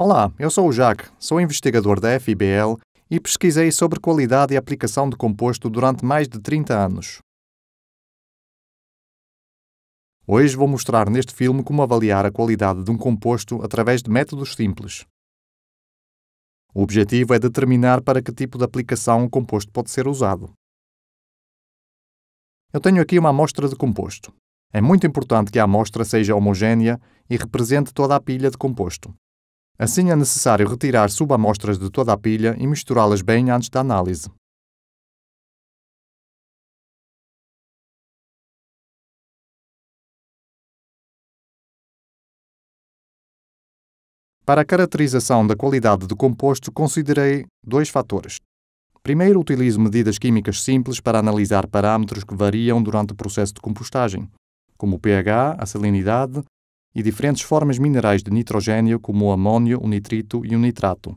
Olá, eu sou o Jacques, sou investigador da FIBL e pesquisei sobre qualidade e aplicação de composto durante mais de 30 anos. Hoje vou mostrar neste filme como avaliar a qualidade de um composto através de métodos simples. O objetivo é determinar para que tipo de aplicação o composto pode ser usado. Eu tenho aqui uma amostra de composto. É muito importante que a amostra seja homogénea e represente toda a pilha de composto, Assim é necessário retirar subamostras de toda a pilha e misturá-las bem antes da análise. Para a caracterização da qualidade do composto, considerei dois fatores. Primeiro, utilizo medidas químicas simples para analisar parâmetros que variam durante o processo de compostagem, como o pH, a salinidade e diferentes formas minerais de nitrogênio, como o amônio, o nitrito e o nitrato.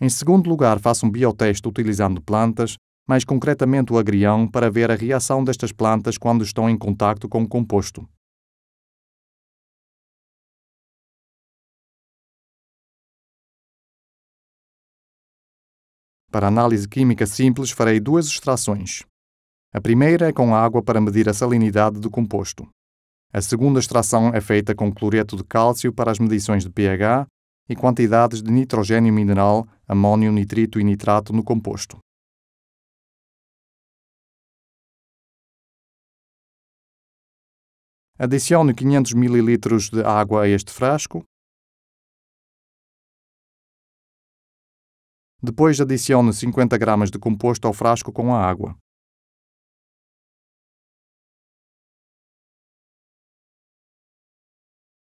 Em segundo lugar, faça um bioteste utilizando plantas, mais concretamente o agrião, para ver a reação destas plantas quando estão em contacto com o composto. Para análise química simples, farei duas extrações. A primeira é com água para medir a salinidade do composto. A segunda extração é feita com cloreto de cálcio para as medições de pH e quantidades de nitrogênio mineral, amônio, nitrito e nitrato no composto. Adicione 500 ml de água a este frasco. Depois adicione 50 gramas de composto ao frasco com a água.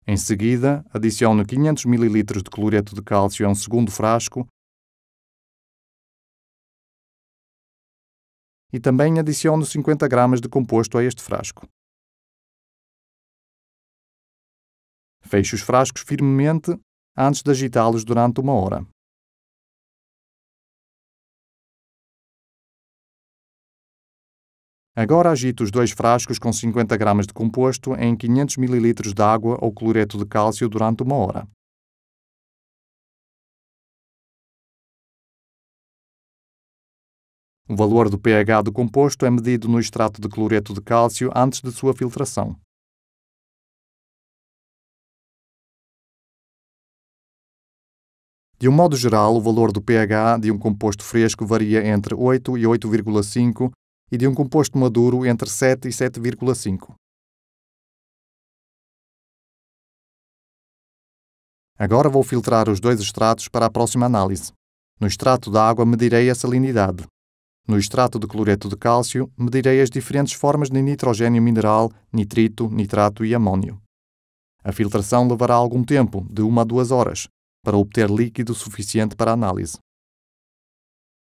Em seguida, adiciono 500 ml de cloreto de cálcio a um segundo frasco e também adiciono 50 gramas de composto a este frasco. Fecho os frascos firmemente antes de agitá-los durante uma hora. Agora agite os dois frascos com 50 gramas de composto em 500 ml de água ou cloreto de cálcio durante uma hora. O valor do pH do composto é medido no extrato de cloreto de cálcio antes de sua filtração. De um modo geral, o valor do pH de um composto fresco varia entre 8 e 8,5 e de um composto maduro entre 7 e 7,5. Agora vou filtrar os dois extratos para a próxima análise. No extrato da água medirei a salinidade. No extrato de cloreto de cálcio, medirei as diferentes formas de nitrogênio mineral, nitrito, nitrato e amônio. A filtração levará algum tempo, de 1 a 2 horas, para obter líquido suficiente para a análise.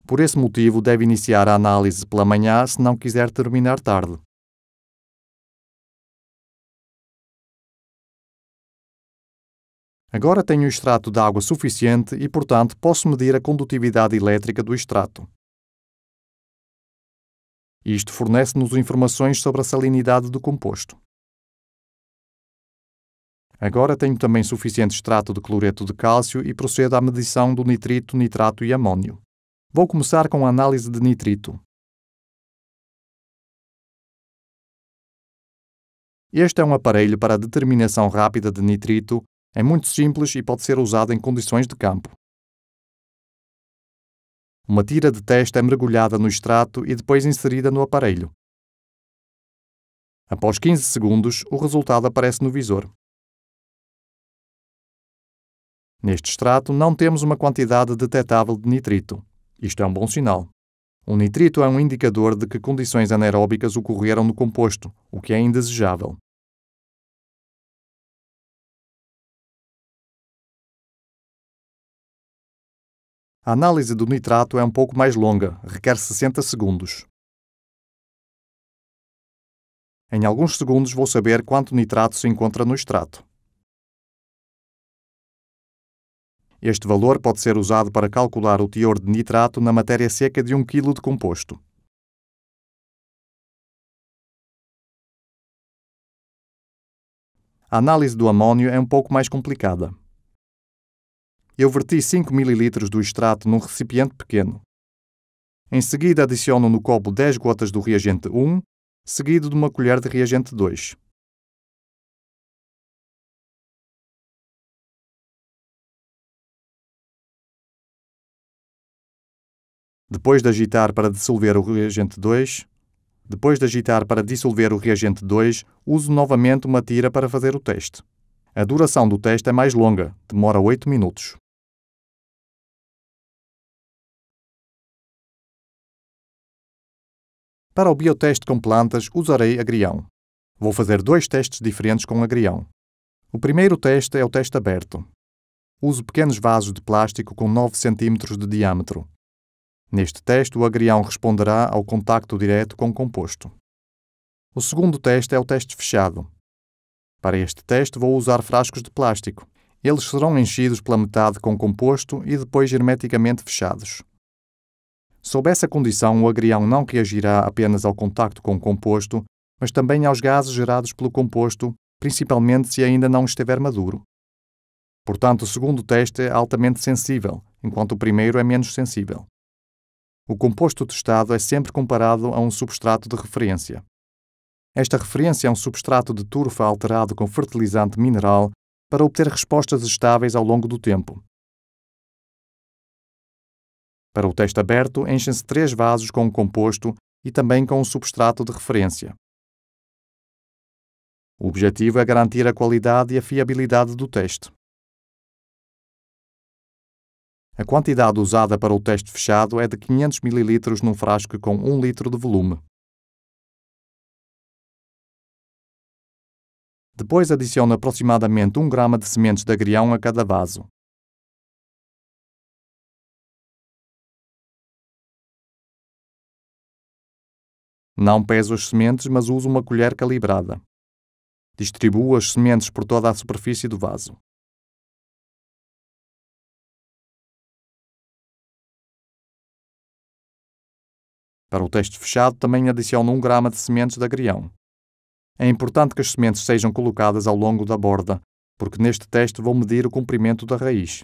Por esse motivo, deve iniciar a análise pela manhã se não quiser terminar tarde. Agora tenho o extrato de água suficiente e, portanto, posso medir a condutividade elétrica do extrato. Isto fornece-nos informações sobre a salinidade do composto. Agora tenho também suficiente extrato de cloreto de cálcio e procedo à medição do nitrito, nitrato e amônio. Vou começar com a análise de nitrito. Este é um aparelho para determinação rápida de nitrito, é muito simples e pode ser usado em condições de campo. Uma tira de teste é mergulhada no extrato e depois inserida no aparelho. Após 15 segundos, o resultado aparece no visor. Neste extrato, não temos uma quantidade detetável de nitrito. Isto é um bom sinal. O nitrito é um indicador de que condições anaeróbicas ocorreram no composto, o que é indesejável. A análise do nitrato é um pouco mais longa, requer 60 segundos. Em alguns segundos vou saber quanto nitrato se encontra no extrato. Este valor pode ser usado para calcular o teor de nitrato na matéria seca de 1 kg de composto. A análise do amônio é um pouco mais complicada. Eu verti 5 ml do extrato num recipiente pequeno. Em seguida, adiciono no copo 10 gotas do reagente 1, seguido de uma colher de reagente 2. Depois de agitar para dissolver o reagente 2, depois de agitar para dissolver o reagente 2, uso novamente uma tira para fazer o teste. A duração do teste é mais longa, demora 8 minutos. Para o bioteste com plantas, usarei agrião. Vou fazer dois testes diferentes com agrião. O primeiro teste é o teste aberto. Uso pequenos vasos de plástico com 9 cm de diâmetro. Neste teste, o agrião responderá ao contacto direto com o composto. O segundo teste é o teste fechado. Para este teste, vou usar frascos de plástico. Eles serão enchidos pela metade com composto e depois hermeticamente fechados. Sob essa condição, o agrião não reagirá apenas ao contacto com o composto, mas também aos gases gerados pelo composto, principalmente se ainda não estiver maduro. Portanto, o segundo teste é altamente sensível, enquanto o primeiro é menos sensível o composto testado é sempre comparado a um substrato de referência. Esta referência é um substrato de turfa alterado com fertilizante mineral para obter respostas estáveis ao longo do tempo. Para o teste aberto, enchem-se três vasos com o composto e também com o substrato de referência. O objetivo é garantir a qualidade e a fiabilidade do teste. A quantidade usada para o teste fechado é de 500 ml num frasco com 1 litro de volume. Depois adicione aproximadamente 1 grama de sementes de agrião a cada vaso. Não peso as sementes, mas uso uma colher calibrada. Distribuo as sementes por toda a superfície do vaso. Para o teste fechado, também adiciono 1 grama de sementes de agrião. É importante que as sementes sejam colocadas ao longo da borda, porque neste teste vou medir o comprimento da raiz.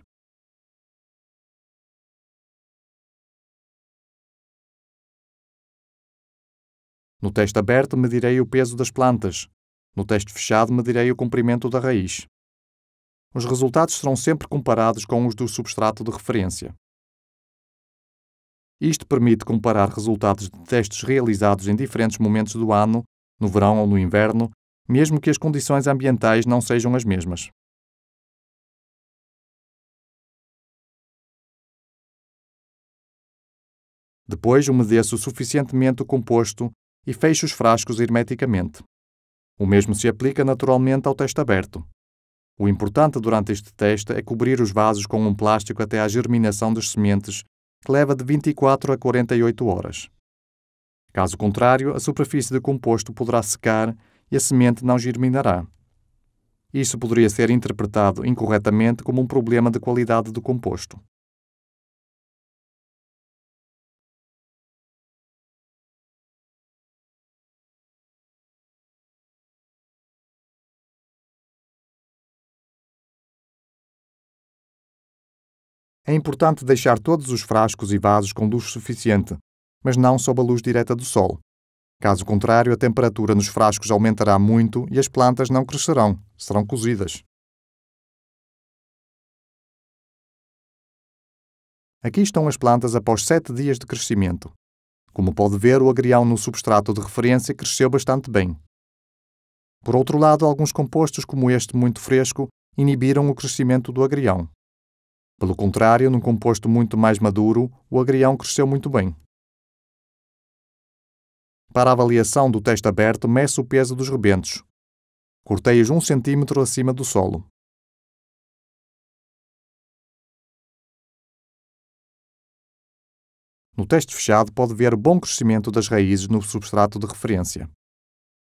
No teste aberto, medirei o peso das plantas. No teste fechado, medirei o comprimento da raiz. Os resultados serão sempre comparados com os do substrato de referência. Isto permite comparar resultados de testes realizados em diferentes momentos do ano, no verão ou no inverno, mesmo que as condições ambientais não sejam as mesmas. Depois umedeço suficientemente o composto e fecho os frascos hermeticamente. O mesmo se aplica naturalmente ao teste aberto. O importante durante este teste é cobrir os vasos com um plástico até à germinação das sementes que leva de 24 a 48 horas. Caso contrário, a superfície do composto poderá secar e a semente não germinará. Isso poderia ser interpretado incorretamente como um problema de qualidade do composto. É importante deixar todos os frascos e vasos com luz suficiente, mas não sob a luz direta do sol. Caso contrário, a temperatura nos frascos aumentará muito e as plantas não crescerão, serão cozidas. Aqui estão as plantas após sete dias de crescimento. Como pode ver, o agrião no substrato de referência cresceu bastante bem. Por outro lado, alguns compostos como este muito fresco inibiram o crescimento do agrião. Pelo contrário, num composto muito mais maduro, o agrião cresceu muito bem. Para a avaliação do teste aberto, meço o peso dos rebentos. Cortei-os 1 um cm acima do solo. No teste fechado, pode ver bom crescimento das raízes no substrato de referência.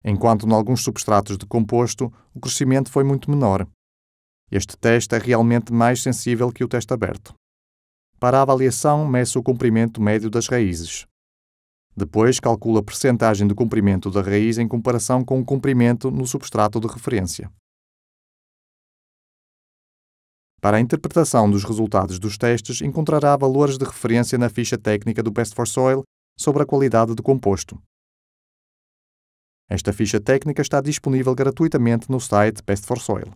Enquanto, em alguns substratos de composto, o crescimento foi muito menor. Este teste é realmente mais sensível que o teste aberto. Para a avaliação, mece o comprimento médio das raízes. Depois, calcula a percentagem de comprimento da raiz em comparação com o comprimento no substrato de referência. Para a interpretação dos resultados dos testes, encontrará valores de referência na ficha técnica do Best for Soil sobre a qualidade do composto. Esta ficha técnica está disponível gratuitamente no site Best for Soil.